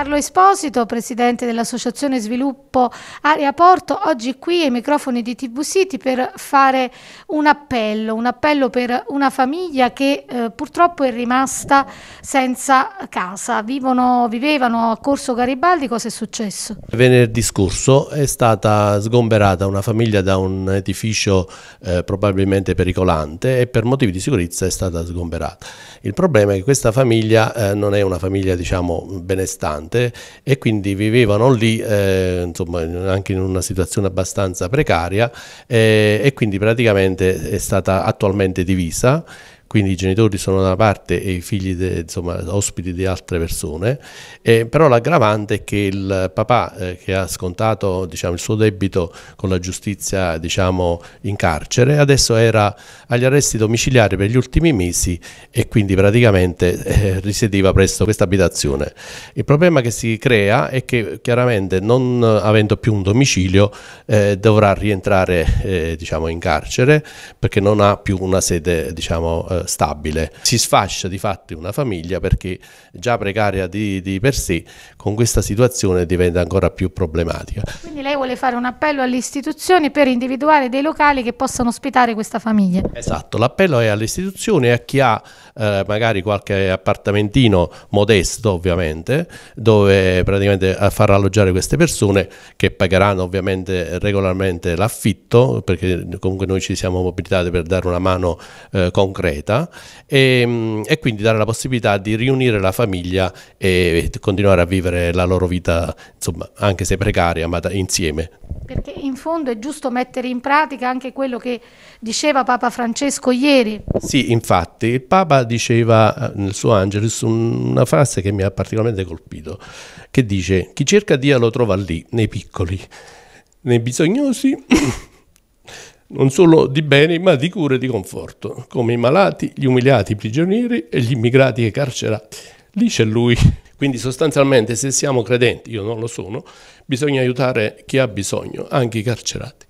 Carlo Esposito, presidente dell'Associazione Sviluppo Aria Porto, oggi qui ai microfoni di TV City per fare un appello, un appello per una famiglia che eh, purtroppo è rimasta senza casa. Vivono, vivevano a Corso Garibaldi, cosa è successo? Venerdì scorso è stata sgomberata una famiglia da un edificio eh, probabilmente pericolante e per motivi di sicurezza è stata sgomberata. Il problema è che questa famiglia eh, non è una famiglia diciamo benestante costante e quindi vivevano lì eh, insomma, anche in una situazione abbastanza precaria eh, e quindi praticamente è stata attualmente divisa quindi i genitori sono da una parte e i figli, de, insomma, ospiti di altre persone, eh, però l'aggravante è che il papà eh, che ha scontato diciamo, il suo debito con la giustizia diciamo, in carcere, adesso era agli arresti domiciliari per gli ultimi mesi e quindi praticamente eh, risiedeva presso questa abitazione. Il problema che si crea è che chiaramente non avendo più un domicilio eh, dovrà rientrare eh, diciamo, in carcere perché non ha più una sede diciamo, eh, stabile. Si sfascia di fatto una famiglia perché già precaria di, di, per sé, con questa situazione diventa ancora più problematica. Quindi lei vuole fare un appello alle istituzioni per individuare dei locali che possano ospitare questa famiglia. Esatto, l'appello è alle istituzioni e a chi ha eh, magari qualche appartamentino modesto ovviamente, dove praticamente eh, far alloggiare queste persone che pagheranno ovviamente regolarmente l'affitto, perché comunque noi ci siamo mobilitati per dare una mano eh, concreta completa e, ehm, e, quindi dare la possibilità di riunire la famiglia e continuare a vivere la loro vita, insomma, anche se precaria, ma insieme. Perché in fondo è giusto mettere in pratica anche quello che diceva Papa Francesco ieri. Sì, infatti, il Papa diceva eh, nel suo Angelus una frase che mi ha particolarmente colpito, che dice chi cerca Dio lo trova lì, nei piccoli, nei bisognosi non solo di beni ma di cure e di conforto, come i malati, gli umiliati, i prigionieri e gli immigrati e i carcerati. Lì c'è lui. Quindi sostanzialmente se siamo credenti, io non lo sono, bisogna aiutare chi ha bisogno, anche i carcerati.